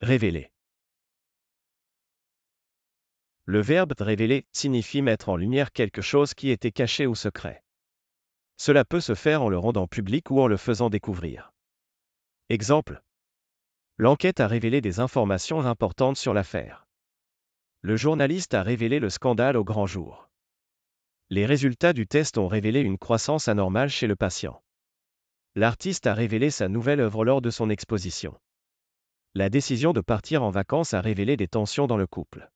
Révéler. Le verbe révéler signifie mettre en lumière quelque chose qui était caché ou secret. Cela peut se faire en le rendant public ou en le faisant découvrir. Exemple. L'enquête a révélé des informations importantes sur l'affaire. Le journaliste a révélé le scandale au grand jour. Les résultats du test ont révélé une croissance anormale chez le patient. L'artiste a révélé sa nouvelle œuvre lors de son exposition la décision de partir en vacances a révélé des tensions dans le couple.